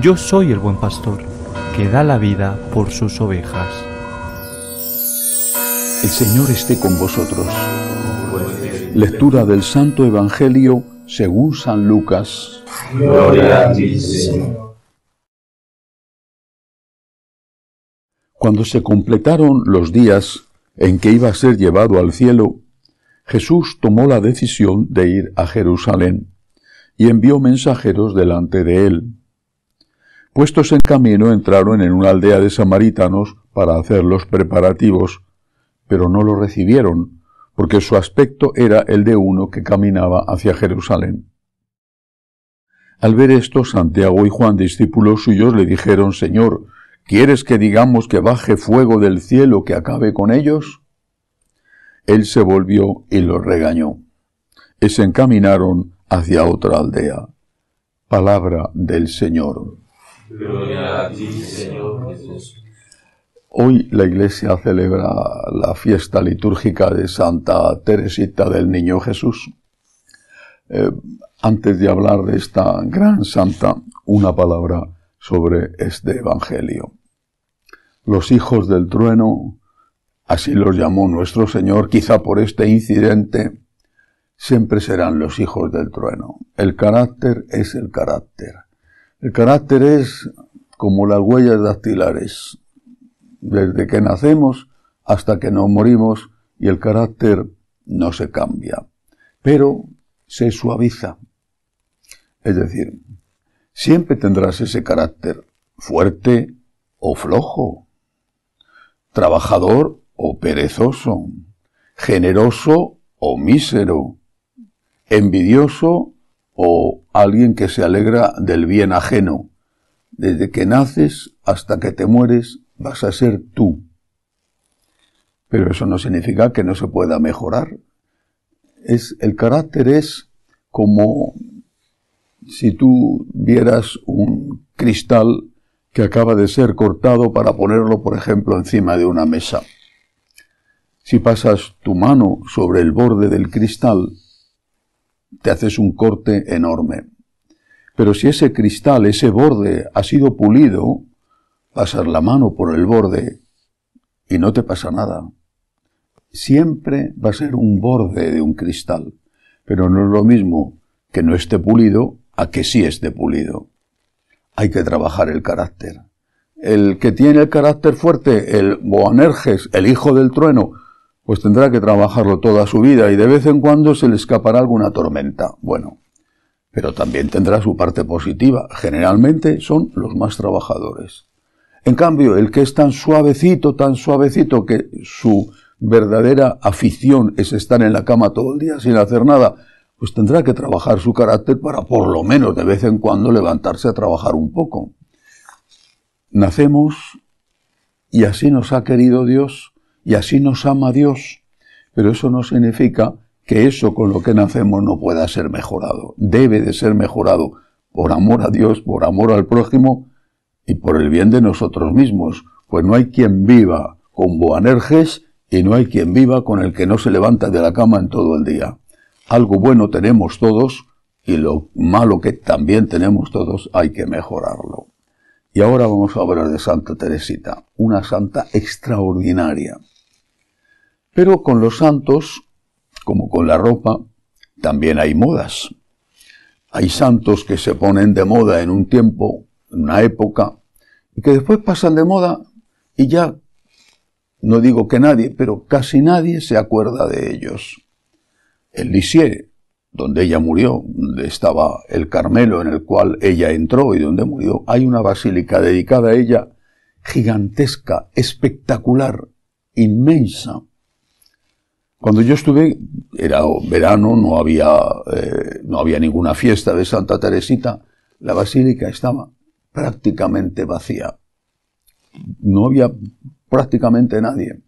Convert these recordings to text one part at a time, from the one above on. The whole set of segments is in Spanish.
Yo soy el buen pastor, que da la vida por sus ovejas. El Señor esté con vosotros. Lectura del Santo Evangelio según San Lucas. Gloria a ti, Señor. Cuando se completaron los días en que iba a ser llevado al cielo, Jesús tomó la decisión de ir a Jerusalén y envió mensajeros delante de él Puestos en camino entraron en una aldea de samaritanos para hacer los preparativos, pero no lo recibieron, porque su aspecto era el de uno que caminaba hacia Jerusalén. Al ver esto, Santiago y Juan, discípulos suyos, le dijeron, Señor, ¿quieres que digamos que baje fuego del cielo que acabe con ellos? Él se volvió y los regañó. Y se encaminaron hacia otra aldea. Palabra del Señor. Gloria a ti, Señor Jesús. Hoy la Iglesia celebra la fiesta litúrgica de Santa Teresita del Niño Jesús. Eh, antes de hablar de esta gran santa, una palabra sobre este Evangelio. Los hijos del trueno, así los llamó nuestro Señor, quizá por este incidente, siempre serán los hijos del trueno. El carácter es el carácter. El carácter es como las huellas dactilares, desde que nacemos hasta que nos morimos y el carácter no se cambia, pero se suaviza. Es decir, siempre tendrás ese carácter fuerte o flojo, trabajador o perezoso, generoso o mísero, envidioso o alguien que se alegra del bien ajeno. Desde que naces hasta que te mueres vas a ser tú. Pero eso no significa que no se pueda mejorar. Es, el carácter es como si tú vieras un cristal que acaba de ser cortado para ponerlo, por ejemplo, encima de una mesa. Si pasas tu mano sobre el borde del cristal, te haces un corte enorme. Pero si ese cristal, ese borde ha sido pulido, pasas la mano por el borde y no te pasa nada. Siempre va a ser un borde de un cristal, pero no es lo mismo que no esté pulido a que sí esté pulido. Hay que trabajar el carácter. El que tiene el carácter fuerte, el Boanerges, el hijo del trueno, pues tendrá que trabajarlo toda su vida y de vez en cuando se le escapará alguna tormenta. Bueno, pero también tendrá su parte positiva. Generalmente son los más trabajadores. En cambio, el que es tan suavecito, tan suavecito que su verdadera afición es estar en la cama todo el día sin hacer nada, pues tendrá que trabajar su carácter para por lo menos de vez en cuando levantarse a trabajar un poco. Nacemos y así nos ha querido Dios y así nos ama Dios. Pero eso no significa que eso con lo que nacemos no pueda ser mejorado. Debe de ser mejorado por amor a Dios, por amor al prójimo y por el bien de nosotros mismos. Pues no hay quien viva con Boanerges y no hay quien viva con el que no se levanta de la cama en todo el día. Algo bueno tenemos todos y lo malo que también tenemos todos hay que mejorarlo. Y ahora vamos a hablar de Santa Teresita, una santa extraordinaria. Pero con los santos, como con la ropa, también hay modas. Hay santos que se ponen de moda en un tiempo, en una época, y que después pasan de moda y ya, no digo que nadie, pero casi nadie se acuerda de ellos. El Lisier, donde ella murió, donde estaba el Carmelo en el cual ella entró y donde murió, hay una basílica dedicada a ella, gigantesca, espectacular, inmensa, cuando yo estuve, era verano, no había, eh, no había ninguna fiesta de Santa Teresita, la basílica estaba prácticamente vacía. No había prácticamente nadie.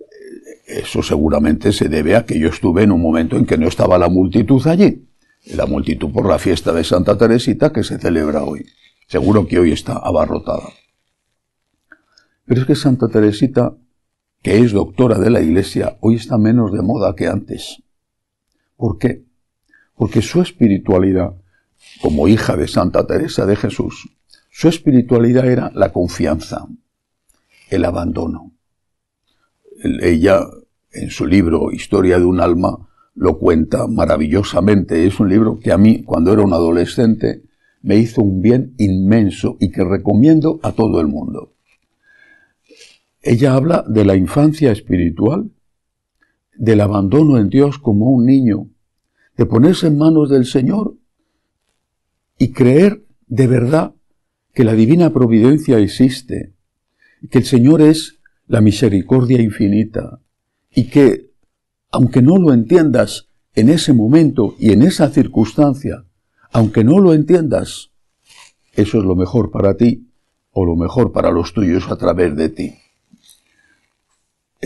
Eh, eso seguramente se debe a que yo estuve en un momento en que no estaba la multitud allí. La multitud por la fiesta de Santa Teresita que se celebra hoy. Seguro que hoy está abarrotada. Pero es que Santa Teresita que es doctora de la Iglesia, hoy está menos de moda que antes. ¿Por qué? Porque su espiritualidad, como hija de Santa Teresa de Jesús, su espiritualidad era la confianza, el abandono. Ella, en su libro Historia de un alma, lo cuenta maravillosamente. Es un libro que a mí, cuando era un adolescente, me hizo un bien inmenso y que recomiendo a todo el mundo. Ella habla de la infancia espiritual, del abandono en Dios como un niño, de ponerse en manos del Señor y creer de verdad que la divina providencia existe, que el Señor es la misericordia infinita y que, aunque no lo entiendas en ese momento y en esa circunstancia, aunque no lo entiendas, eso es lo mejor para ti o lo mejor para los tuyos a través de ti.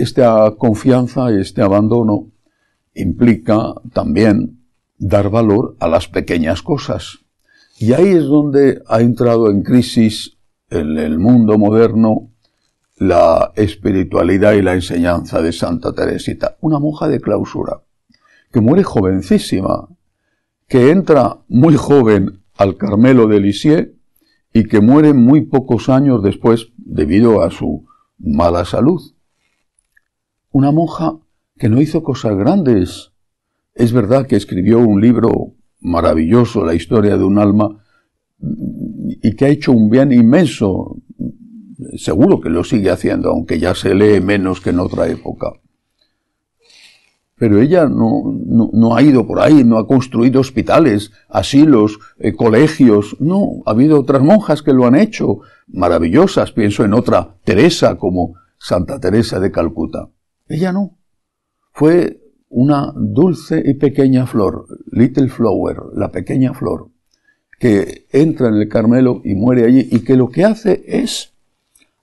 Esta confianza, y este abandono implica también dar valor a las pequeñas cosas. Y ahí es donde ha entrado en crisis en el mundo moderno la espiritualidad y la enseñanza de Santa Teresita, una monja de clausura, que muere jovencísima, que entra muy joven al Carmelo de Lisieux y que muere muy pocos años después debido a su mala salud una monja que no hizo cosas grandes. Es verdad que escribió un libro maravilloso, La historia de un alma, y que ha hecho un bien inmenso. Seguro que lo sigue haciendo, aunque ya se lee menos que en otra época. Pero ella no, ha ido por ahí, no ha construido hospitales, asilos, eh, colegios. No, ha habido otras monjas que lo han hecho, maravillosas. Pienso en otra Teresa como Santa Teresa de Calcuta. Ella no. Fue una dulce y pequeña flor, Little Flower, la pequeña flor, que entra en el Carmelo y muere allí y que lo que hace es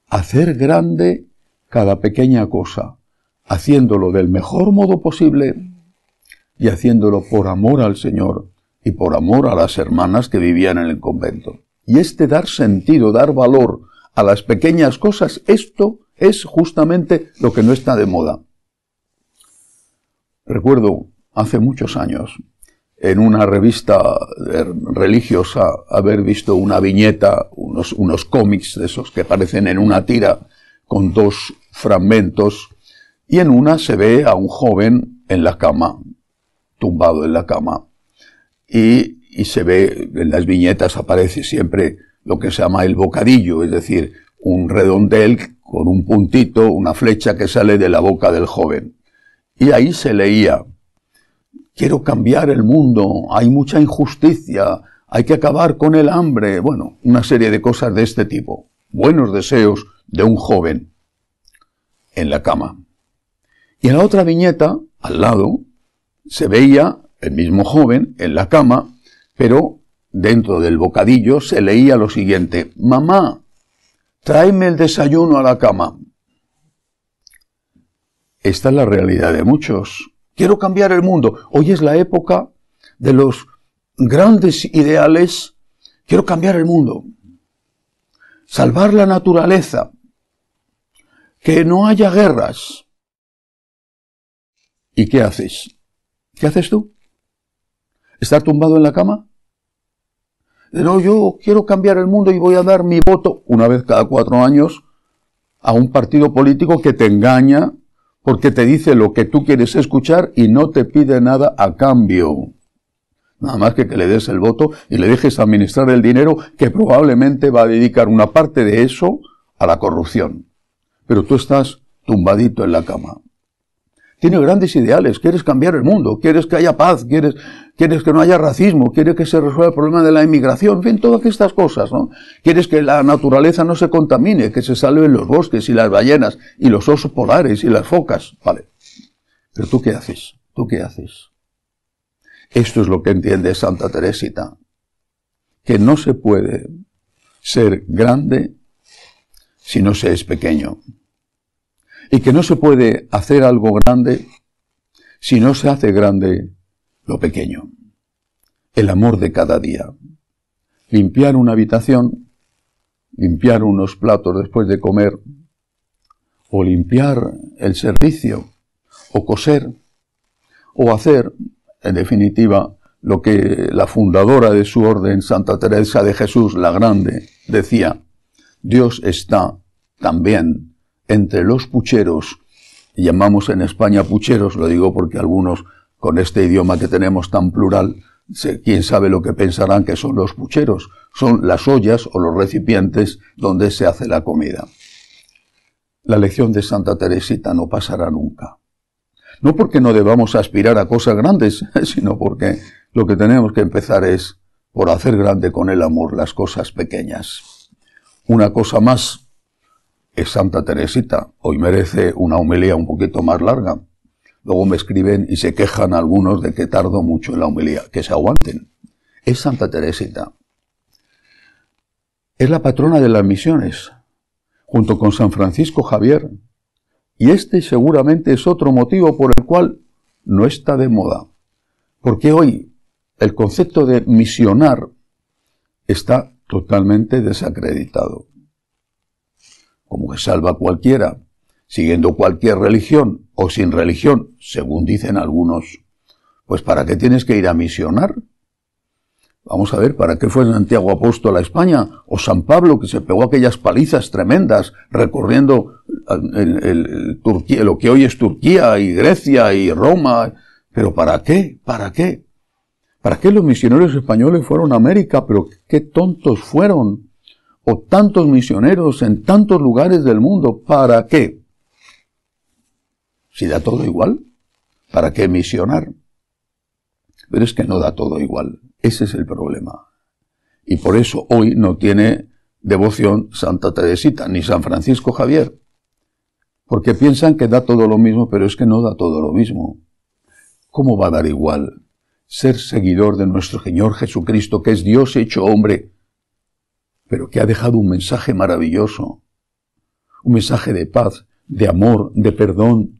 hacer grande cada pequeña cosa, haciéndolo del mejor modo posible y haciéndolo por amor al Señor y por amor a las hermanas que vivían en el convento. Y este dar sentido, dar valor a las pequeñas cosas, esto es justamente lo que no está de moda. Recuerdo hace muchos años en una revista religiosa haber visto una viñeta, unos, unos cómics de esos que aparecen en una tira con dos fragmentos y en una se ve a un joven en la cama, tumbado en la cama. Y, y se ve, en las viñetas aparece siempre lo que se llama el bocadillo, es decir, un redondel con un puntito, una flecha que sale de la boca del joven. Y ahí se leía, quiero cambiar el mundo, hay mucha injusticia, hay que acabar con el hambre, bueno, una serie de cosas de este tipo. Buenos deseos de un joven en la cama. Y en la otra viñeta, al lado, se veía el mismo joven en la cama, pero dentro del bocadillo se leía lo siguiente, mamá, tráeme el desayuno a la cama. Esta es la realidad de muchos. Quiero cambiar el mundo. Hoy es la época de los grandes ideales. Quiero cambiar el mundo. Salvar la naturaleza. Que no haya guerras. ¿Y qué haces? ¿Qué haces tú? ¿Estar tumbado en la cama? No, yo quiero cambiar el mundo y voy a dar mi voto una vez cada cuatro años a un partido político que te engaña porque te dice lo que tú quieres escuchar y no te pide nada a cambio. Nada más que que le des el voto y le dejes administrar el dinero que probablemente va a dedicar una parte de eso a la corrupción. Pero tú estás tumbadito en la cama. Tiene grandes ideales, quieres cambiar el mundo, quieres que haya paz, quieres quieres que no haya racismo, quieres que se resuelva el problema de la inmigración, en fin, todas estas cosas, ¿no? Quieres que la naturaleza no se contamine, que se salven los bosques y las ballenas y los osos polares y las focas, vale. Pero tú qué haces, tú qué haces. Esto es lo que entiende Santa Teresita, que no se puede ser grande si no se es pequeño. Y que no se puede hacer algo grande si no se hace grande lo pequeño, el amor de cada día. Limpiar una habitación, limpiar unos platos después de comer, o limpiar el servicio, o coser, o hacer, en definitiva, lo que la fundadora de su orden, Santa Teresa de Jesús la Grande, decía, Dios está también entre los pucheros, llamamos en España pucheros, lo digo porque algunos con este idioma que tenemos tan plural, quién sabe lo que pensarán que son los pucheros, son las ollas o los recipientes donde se hace la comida. La lección de Santa Teresita no pasará nunca. No porque no debamos aspirar a cosas grandes, sino porque lo que tenemos que empezar es por hacer grande con el amor las cosas pequeñas. Una cosa más es Santa Teresita. Hoy merece una homilía un poquito más larga, Luego me escriben y se quejan algunos de que tardo mucho en la humildad Que se aguanten. Es Santa Teresita. Es la patrona de las misiones, junto con San Francisco Javier. Y este seguramente es otro motivo por el cual no está de moda. Porque hoy el concepto de misionar está totalmente desacreditado. Como que salva a cualquiera, siguiendo cualquier religión o sin religión, según dicen algunos, pues ¿para qué tienes que ir a misionar? Vamos a ver, ¿para qué fue Santiago Apóstol a España? O San Pablo, que se pegó aquellas palizas tremendas recorriendo ah, lo que hoy es Turquía y Grecia y Roma. ¿Pero para qué? ¿Para qué? ¿Para qué los misioneros españoles fueron a América? Pero qué tontos fueron. O tantos misioneros en tantos lugares del mundo. ¿Para qué? Si da todo igual, ¿para qué misionar? Pero es que no da todo igual. Ese es el problema. Y por eso hoy no tiene devoción Santa Teresita ni San Francisco Javier. Porque piensan que da todo lo mismo, pero es que no da todo lo mismo. ¿Cómo va a dar igual ser seguidor de nuestro Señor Jesucristo, que es Dios hecho hombre, pero que ha dejado un mensaje maravilloso? Un mensaje de paz, de amor, de perdón,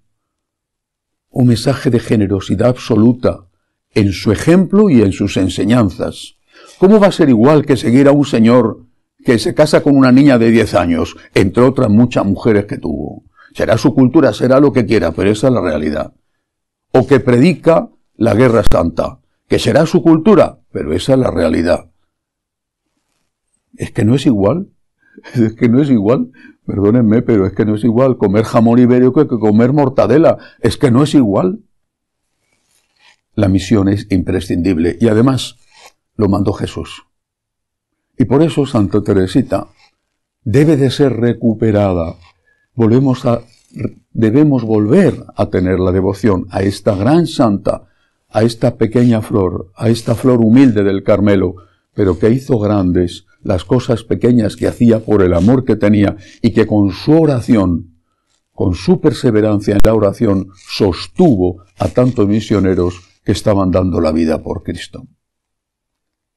un mensaje de generosidad absoluta en su ejemplo y en sus enseñanzas. ¿Cómo va a ser igual que seguir a un señor que se casa con una niña de 10 años, entre otras muchas mujeres que tuvo? Será su cultura, será lo que quiera, pero esa es la realidad. O que predica la guerra santa, que será su cultura, pero esa es la realidad. Es que no es igual, es que no es igual. Perdónenme, pero es que no es igual comer jamón ibérico que comer mortadela. Es que no es igual. La misión es imprescindible y además lo mandó Jesús. Y por eso Santa Teresita debe de ser recuperada. Volvemos a, debemos volver a tener la devoción a esta gran santa, a esta pequeña flor, a esta flor humilde del Carmelo, pero que hizo grandes las cosas pequeñas que hacía por el amor que tenía y que con su oración, con su perseverancia en la oración, sostuvo a tantos misioneros que estaban dando la vida por Cristo.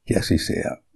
Que así sea.